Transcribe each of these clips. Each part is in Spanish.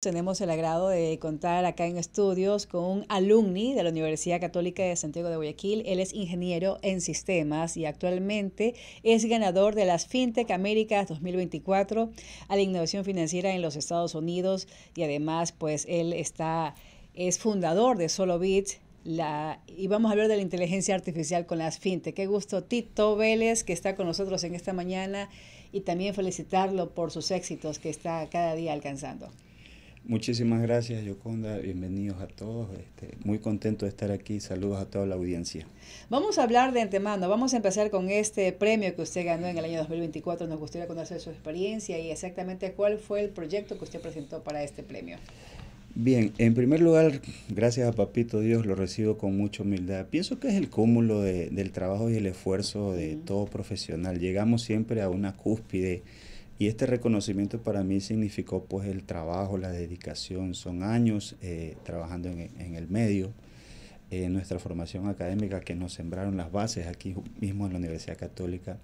Tenemos el agrado de contar acá en estudios con un alumni de la Universidad Católica de Santiago de Guayaquil. Él es ingeniero en sistemas y actualmente es ganador de las FinTech Américas 2024 a la innovación financiera en los Estados Unidos y además pues él está es fundador de SoloBit la, y vamos a hablar de la inteligencia artificial con las FinTech. Qué gusto Tito Vélez que está con nosotros en esta mañana y también felicitarlo por sus éxitos que está cada día alcanzando. Muchísimas gracias, Yoconda. Bienvenidos a todos. Este, muy contento de estar aquí. Saludos a toda la audiencia. Vamos a hablar de antemano. Vamos a empezar con este premio que usted ganó en el año 2024. Nos gustaría conocer su experiencia y exactamente cuál fue el proyecto que usted presentó para este premio. Bien, en primer lugar, gracias a Papito Dios, lo recibo con mucha humildad. Pienso que es el cúmulo de, del trabajo y el esfuerzo de todo profesional. Llegamos siempre a una cúspide y este reconocimiento para mí significó pues el trabajo, la dedicación, son años eh, trabajando en, el medio, en eh, nuestra formación académica que nos sembraron las bases aquí mismo en la Universidad Católica.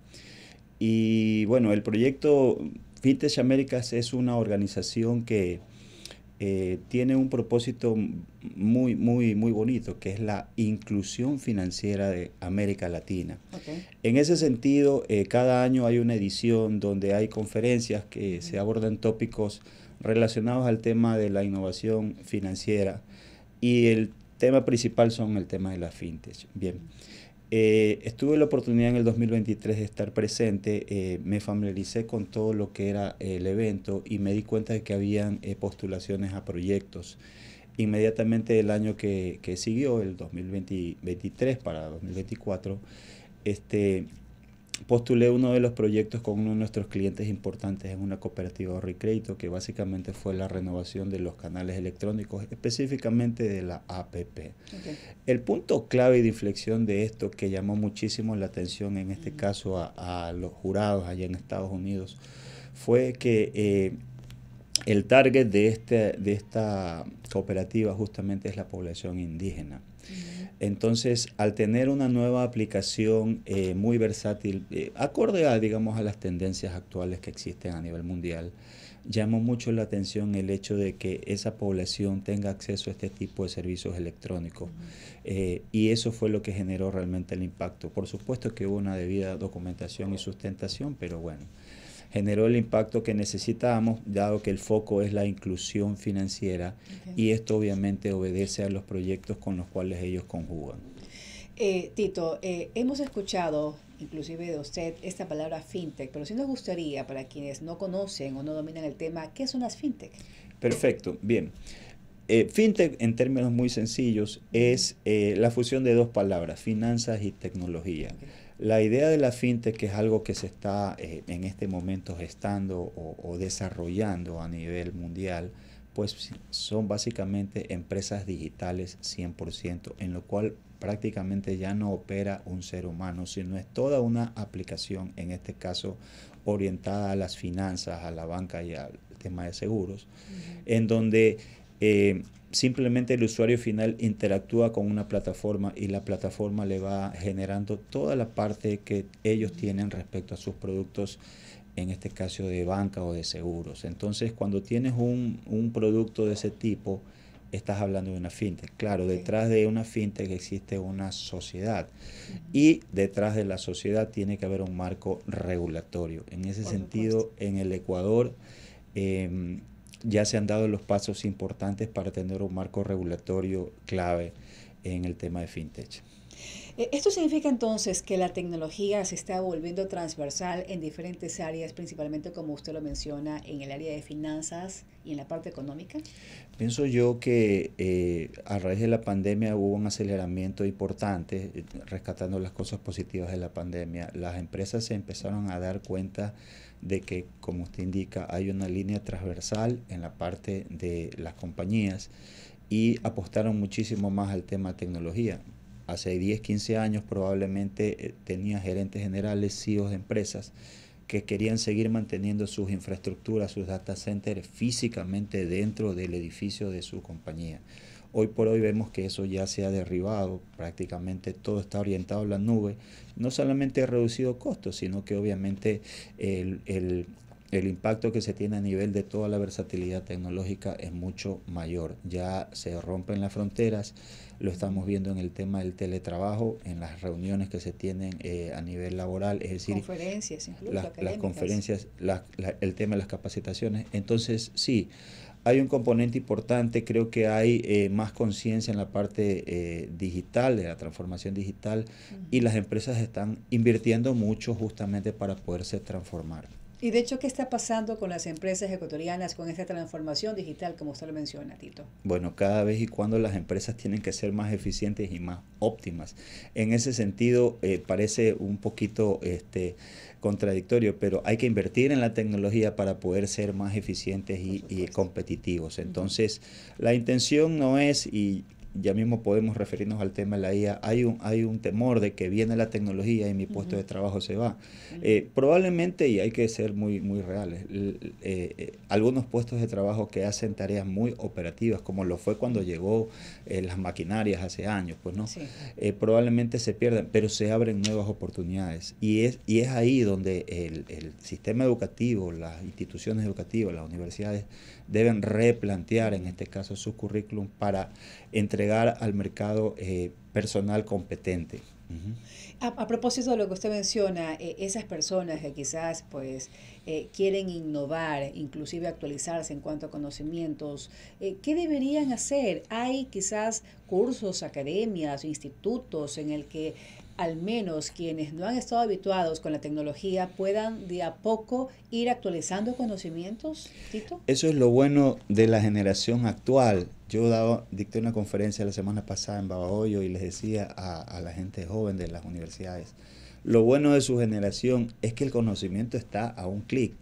Y bueno, el proyecto Fintech Américas es una organización que eh, tiene un propósito muy, muy, muy bonito, que es la inclusión financiera de América Latina. En ese sentido, eh, cada año hay una edición donde hay conferencias que se abordan tópicos relacionados al tema de la innovación financiera y el tema principal son el tema de las fintech. Bien, eh, estuve la oportunidad en el 2023 de estar presente, eh, me familiaricé con todo lo que era el evento y me di cuenta de que habían eh, postulaciones a proyectos. Inmediatamente el año que, que siguió, el 2023 para 2024, este, postulé uno de los proyectos con uno de nuestros clientes importantes en una cooperativa de y que básicamente fue la renovación de los canales electrónicos, específicamente de la APP. El punto clave de inflexión de esto que llamó muchísimo la atención en este caso a, los jurados allá en Estados Unidos fue que eh, el target de, este, de esta cooperativa justamente es la población indígena. Entonces, al tener una nueva aplicación eh, muy versátil, eh, acorde a, digamos, a las tendencias actuales que existen a nivel mundial, llamó mucho la atención el hecho de que esa población tenga acceso a este tipo de servicios electrónicos. Eh, y eso fue lo que generó realmente el impacto. Por supuesto que hubo una debida documentación y sustentación, pero bueno generó el impacto que necesitábamos, dado que el foco es la inclusión financiera y esto obviamente obedece a los proyectos con los cuales ellos conjugan. Eh, Tito, eh, hemos escuchado inclusive de usted esta palabra fintech, pero si nos gustaría para quienes no conocen o no dominan el tema, ¿qué son las fintech? Perfecto, bien. Eh, fintech, en términos muy sencillos, es eh, la fusión de dos palabras, finanzas y tecnología. La idea de la fintech, que es algo que se está eh, en este momento gestando o, desarrollando a nivel mundial, pues son básicamente empresas digitales 100%, en lo cual prácticamente ya no opera un ser humano, sino es toda una aplicación, en este caso orientada a las finanzas, a la banca y al tema de seguros, en donde eh, simplemente el usuario final interactúa con una plataforma y la plataforma le va generando toda la parte que ellos tienen respecto a sus productos, en este caso de banca o de seguros. Entonces, cuando tienes un, producto de ese tipo, estás hablando de una fintech. Claro, detrás de una fintech existe una sociedad y detrás de la sociedad tiene que haber un marco regulatorio. En ese sentido, en el Ecuador, em, ya se han dado los pasos importantes para tener un marco regulatorio clave en el tema de fintech. Eh, esto significa entonces que la tecnología se está volviendo transversal en diferentes áreas, principalmente como usted lo menciona, en el área de finanzas y en la parte económica. Pienso yo que eh, a raíz de la pandemia hubo un aceleramiento importante, eh, rescatando las cosas positivas de la pandemia. Las empresas se empezaron a dar cuenta de que, como usted indica, hay una línea transversal en la parte de las compañías y apostaron muchísimo más al tema tecnología. Hace 10, 15 años probablemente eh, tenía gerentes generales, CEOs de empresas que querían seguir manteniendo sus infraestructuras, sus data centers físicamente dentro del edificio de su compañía. Hoy por hoy vemos que eso ya se ha derribado, prácticamente todo está orientado a la nube. No solamente ha reducido costos, sino que obviamente el, el impacto que se tiene a nivel de toda la versatilidad tecnológica es mucho mayor. Ya se rompen las fronteras, lo estamos viendo en el tema del teletrabajo, en las reuniones que se tienen eh, a nivel laboral, es decir, conferencias, las, conferencias, el tema de las capacitaciones. Entonces, sí, hay un componente importante, creo que hay eh, más conciencia en la parte eh, digital, de la transformación digital, y las empresas están invirtiendo mucho justamente para poderse transformar. Y de hecho, ¿qué está pasando con las empresas ecuatorianas con esta transformación digital, como usted lo menciona, Tito? Bueno, cada vez y cuando las empresas tienen que ser más eficientes y más óptimas. En ese sentido, eh, parece un poquito este, contradictorio, pero hay que invertir en la tecnología para poder ser más eficientes y, competitivos. Entonces, la intención no es, y ya mismo podemos referirnos al tema de la IA, hay un, hay un temor de que viene la tecnología y mi puesto de trabajo se va. Eh, probablemente, y hay que ser muy, muy reales, eh, eh, algunos puestos de trabajo que hacen tareas muy operativas, como lo fue cuando llegó las maquinarias hace años, pues no, probablemente se pierdan, pero se abren nuevas oportunidades. Y es, y es ahí donde el, el sistema educativo, las instituciones educativas, las universidades, deben replantear en este caso su currículum para entregar al mercado eh, personal competente. a, propósito de lo que usted menciona, eh, esas personas que quizás pues eh, quieren innovar, inclusive actualizarse en cuanto a conocimientos, ¿qué deberían hacer? ¿Hay quizás cursos, academias, institutos en el que al menos quienes no han estado habituados con la tecnología puedan de a poco ir actualizando conocimientos, Tito? Eso es lo bueno de la generación actual. Yo dicté una conferencia la semana pasada en Babahoyo y les decía a, la gente joven de las universidades, lo bueno de su generación es que el conocimiento está a un clic.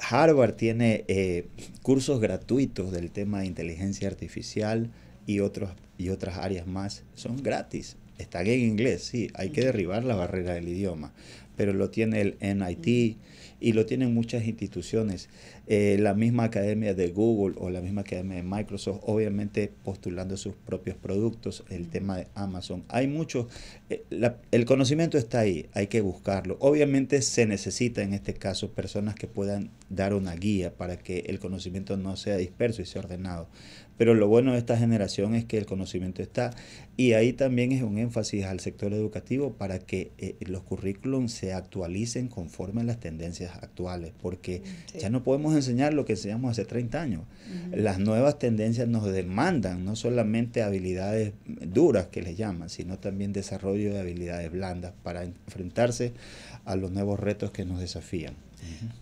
Harvard tiene eh, cursos gratuitos del tema de inteligencia artificial y, otros, y otras áreas más. Son gratis están en inglés, sí, hay que derribar la barrera del idioma, pero lo tiene el NIT y lo tienen muchas instituciones. Eh, la misma academia de Google o la misma academia de Microsoft, obviamente postulando sus propios productos, el tema de Amazon. Hay muchos, eh, el conocimiento está ahí, hay que buscarlo. Obviamente se necesita en este caso personas que puedan dar una guía para que el conocimiento no sea disperso y sea ordenado. Pero lo bueno de esta generación es que el conocimiento está y ahí también es un énfasis al sector educativo para que eh, los currículums se actualicen conforme a las tendencias actuales, porque ya no podemos enseñar lo que enseñamos hace 30 años. Las nuevas tendencias nos demandan no solamente habilidades duras que les llaman, sino también desarrollo de habilidades blandas para enfrentarse a los nuevos retos que nos desafían.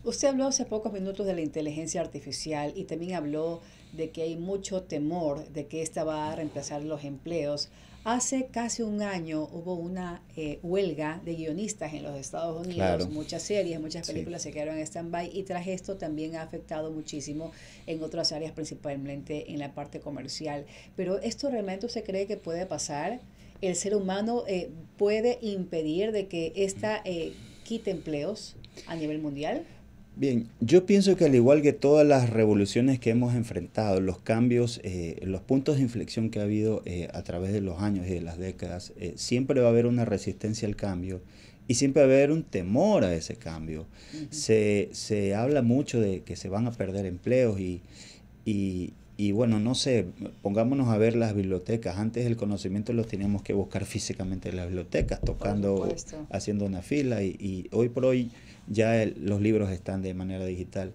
Usted habló hace pocos minutos de la inteligencia artificial y también habló de que hay mucho temor de que esta va a reemplazar los empleos Hace casi un año hubo una eh, huelga de guionistas en los Estados Unidos. Muchas series, muchas películas se quedaron en stand-by y tras esto también ha afectado muchísimo en otras áreas, principalmente en la parte comercial. Pero esto realmente se cree que puede pasar. El ser humano eh, puede impedir de que esta eh, quite empleos a nivel mundial. Bien, yo pienso que al igual que todas las revoluciones que hemos enfrentado, los cambios, eh, los puntos de inflexión que ha habido eh, a través de los años y de las décadas, eh, siempre va a haber una resistencia al cambio y siempre va a haber un temor a ese cambio. se, habla mucho de que se van a perder empleos y, y, bueno, no sé, pongámonos a ver las bibliotecas. Antes el conocimiento lo teníamos que buscar físicamente en las bibliotecas, tocando, haciendo una fila y hoy por hoy ya los libros están de manera digital.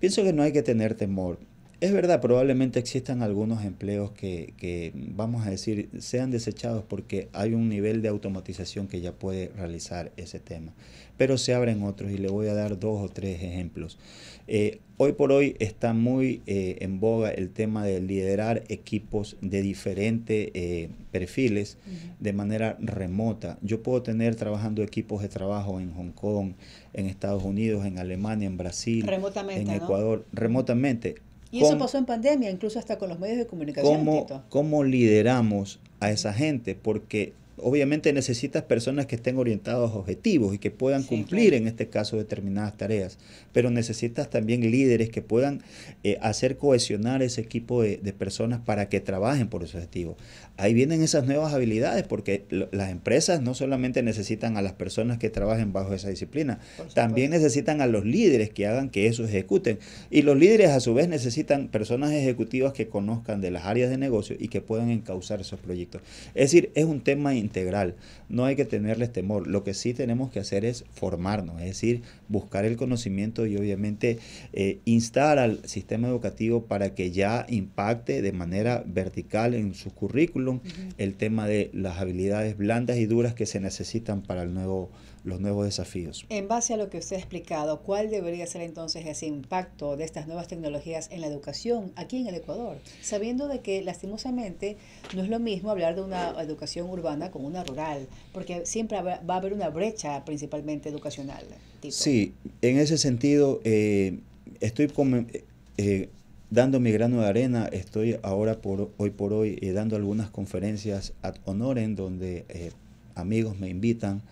Pienso que no hay que tener temor. Es verdad, probablemente existan algunos empleos que, vamos a decir, sean desechados porque hay un nivel de automatización que ya puede realizar ese tema. Pero se abren otros y le voy a dar dos o tres ejemplos. Eh, hoy por hoy está muy eh, en boga el tema de liderar equipos de diferentes eh, perfiles de manera remota. Yo puedo tener trabajando equipos de trabajo en Hong Kong, en Estados Unidos, en Alemania, en Brasil, en Ecuador, remotamente y eso pasó en pandemia, incluso hasta con los medios de comunicación. ¿Cómo, cómo lideramos a esa gente? Porque obviamente necesitas personas que estén orientadas a objetivos y que puedan cumplir en este caso determinadas tareas, pero necesitas también líderes que puedan eh, hacer cohesionar ese equipo de, personas para que trabajen por ese objetivo. Ahí vienen esas nuevas habilidades porque las empresas no solamente necesitan a las personas que trabajen bajo esa disciplina, también necesitan a los líderes que hagan que eso ejecuten. Y los líderes a su vez necesitan personas ejecutivas que conozcan de las áreas de negocio y que puedan encauzar esos proyectos. Es decir, es un tema integral. No hay que tenerles temor. Lo que sí tenemos que hacer es formarnos, es decir, buscar el conocimiento y obviamente eh, instar al sistema educativo para que ya impacte de manera vertical en su currículum el tema de las habilidades blandas y duras que se necesitan para el nuevo los nuevos desafíos. En base a lo que usted ha explicado, ¿cuál debería ser entonces ese impacto de estas nuevas tecnologías en la educación aquí en el Ecuador? Sabiendo de que lastimosamente no es lo mismo hablar de una educación urbana con una rural, porque siempre va a haber una brecha principalmente educacional. Sí, en ese sentido eh, estoy eh, eh, dando mi grano de arena, estoy ahora por hoy por hoy dando algunas conferencias ad honorem donde amigos me invitan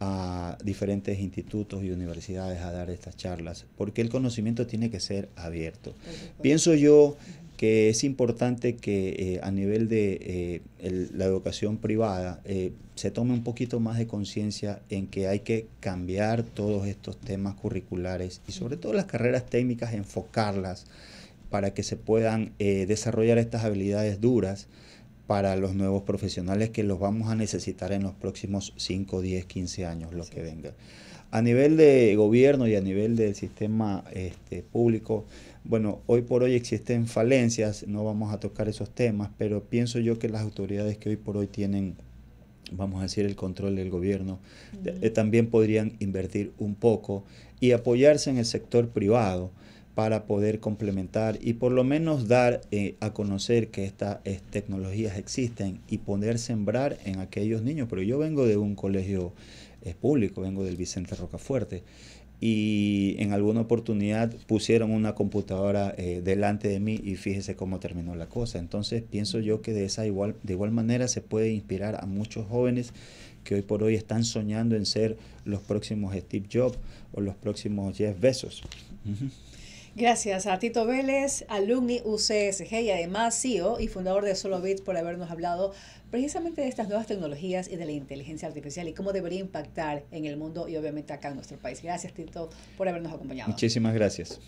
a diferentes institutos y universidades a dar estas charlas, porque el conocimiento tiene que ser abierto. Pienso yo que es importante que eh, a nivel de eh, la educación privada eh, se tome un poquito más de conciencia en que hay que cambiar todos estos temas curriculares y sobre todo las carreras técnicas, enfocarlas para que se puedan desarrollar estas habilidades duras para los nuevos profesionales que los vamos a necesitar en los próximos 5, 10, 15 años, lo que venga. A nivel de gobierno y a nivel del sistema este, público, bueno, hoy por hoy existen falencias, no vamos a tocar esos temas, pero pienso yo que las autoridades que hoy por hoy tienen, vamos a decir, el control del gobierno, eh, también podrían invertir un poco y apoyarse en el sector privado para poder complementar y por lo menos dar eh, a conocer que estas eh, tecnologías existen y poder sembrar en aquellos niños. Pero yo vengo de un colegio eh, público, vengo del Vicente Rocafuerte y en alguna oportunidad pusieron una computadora delante de mí y fíjese cómo terminó la cosa. Entonces pienso yo que de esa igual, de igual manera se puede inspirar a muchos jóvenes que hoy por hoy están soñando en ser los próximos Steve Jobs o los próximos Jeff Bezos. Gracias a Tito Vélez, alumni UCSG y además CEO y fundador de SoloBits por habernos hablado precisamente de estas nuevas tecnologías y de la inteligencia artificial y cómo debería impactar en el mundo y obviamente acá en nuestro país. Gracias Tito por habernos acompañado. Muchísimas gracias.